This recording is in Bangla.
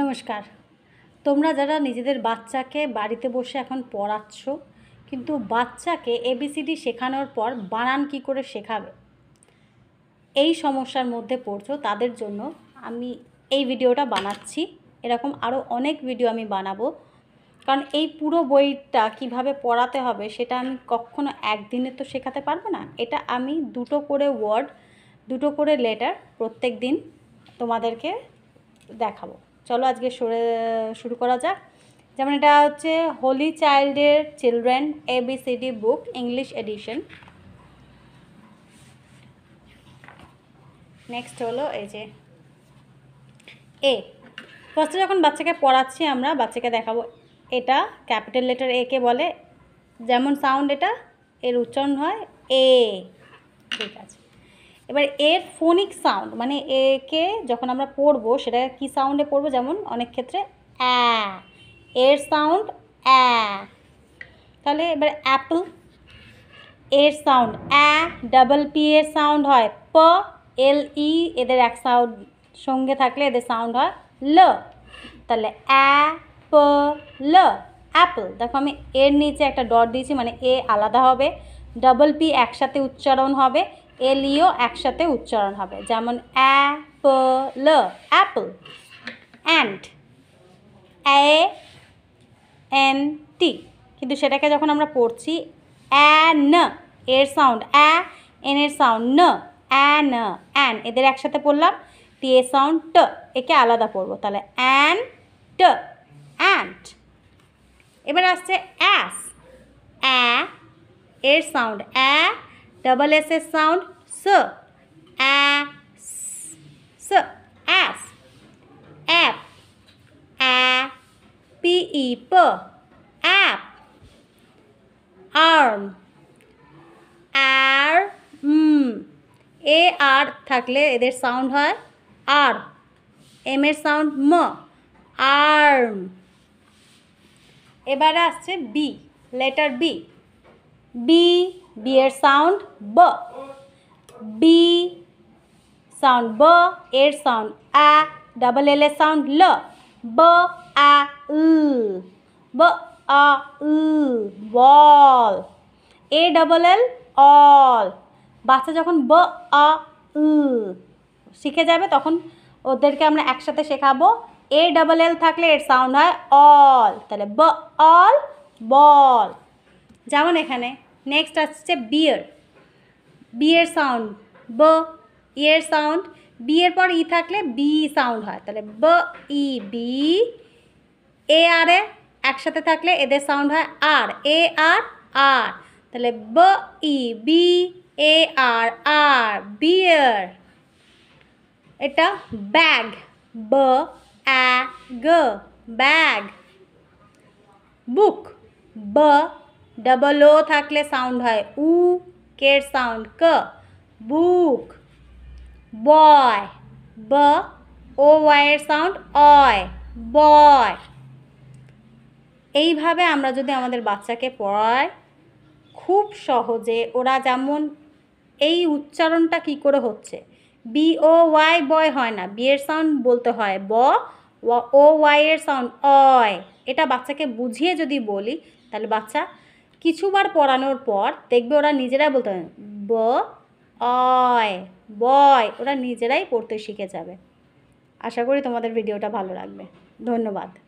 নমস্কার তোমরা যারা নিজেদের বাচ্চাকে বাড়িতে বসে এখন পড়াচ্ছ কিন্তু বাচ্চাকে এবিসিডি শেখানোর পর বানান কি করে শেখাবে এই সমস্যার মধ্যে পড়ছো তাদের জন্য আমি এই ভিডিওটা বানাচ্ছি এরকম আরও অনেক ভিডিও আমি বানাবো কারণ এই পুরো বইটা কিভাবে পড়াতে হবে সেটা আমি কখনো একদিনে তো শেখাতে পারবো না এটা আমি দুটো করে ওয়ার্ড দুটো করে লেটার প্রত্যেক দিন তোমাদেরকে দেখাবো চলো আজকে শুরু করা যাক যেমন এটা হচ্ছে হোলি চাইল্ডের children ABCD book English edition next হলো এই যে এ ফার্স্টে যখন বাচ্চাকে পড়াচ্ছি আমরা বাচ্চাকে দেখাবো এটা ক্যাপিটাল লেটার এ কে বলে যেমন সাউন্ড এটা এর উচ্চারণ হয় এ ঠিক আছে এবার এর ফোনিক সাউন্ড মানে একে যখন আমরা পড়বো সেটা কি সাউন্ডে পড়বো যেমন অনেক ক্ষেত্রে অ্যা এর সাউন্ড অ্যা তাহলে এবার অ্যাপল এর সাউন্ড অ্যা ডাবল পি এর সাউন্ড হয় প এল ই e, এদের এক সাউন্ড সঙ্গে থাকলে এদের সাউন্ড হয় ল তাহলে অ্যা প ল অ্যাপল দেখো আমি এর নিচে একটা ডট দিয়েছি মানে এ আলাদা হবে ডাবল পি একসাথে উচ্চারণ হবে এলিও একসাথে উচ্চারণ হবে যেমন apple apple ant A N T কিন্তু সেটাকে যখন আমরা পড়ছি অ্যান এর সাউন্ড অ্যা এন এর সাউন্ড ন অ্যান অ্যান এদের একসাথে পড়লাম টি এ সাউন্ড ট একে আলাদা পড়বো তাহলে অ্যান ট অ্যান্ট এবার আসছে অ্যাস অ্যা এর সাউন্ড অ্যা डबल एस साउंड स स F F A P E प up arm R M A R থাকলে এদের সাউন্ড হয় আর এম এর সাউন্ড ম আর্ম এবারে আসছে B letter B B B এর সাউন্ড ব বি সাউন্ড ব এর সাউন্ড আ ডাবল এল এ সাউন্ড ল ব আ উ ব আ উ বল এ ডাবল এল অল বাচ্চা যখন ব আ উ শিখে যাবে তখন ওদেরকে আমরা একসাথে শেখাবো এ ডবল এল থাকলে এর সাউন্ড হয় অল তাহলে ব অল বল যেমন এখানে নেক্সট আসছে বিয়ের বিয়ের সাউন্ড ব ইয়ের সাউন্ড বিয়ের পর ই e থাকলে বি সাউন্ড হয় তাহলে ব ই বি এ আর এ একসাথে থাকলে এদের সাউন্ড হয় আর এ আর আর তাহলে ব ই বি এ আর আর বিয়ার এটা ব্যাগ ব অ্যা গ ব্যাগ বুক ব ডবল ও থাকলে সাউন্ড হয় উ কের সাউন্ড ক বুক বয় ব ও ওয়াইয়ের সাউন্ড অয় বয় এইভাবে আমরা যদি আমাদের বাচ্চাকে পড়াই খুব সহজে ওরা যেমন এই উচ্চারণটা কি করে হচ্ছে বি ও ওয়াই বয় হয় না বিয়ের সাউন্ড বলতে হয় ব ও ওয়াইয়ের সাউন্ড অয় এটা বাচ্চাকে বুঝিয়ে যদি বলি তাহলে বাচ্চা কিছুবার পড়ানোর পর দেখবে ওরা নিজেরাই বলতে ব অয় বয় ওরা নিজেরাই পড়তে শিখে যাবে আশা করি তোমাদের ভিডিওটা ভালো লাগবে ধন্যবাদ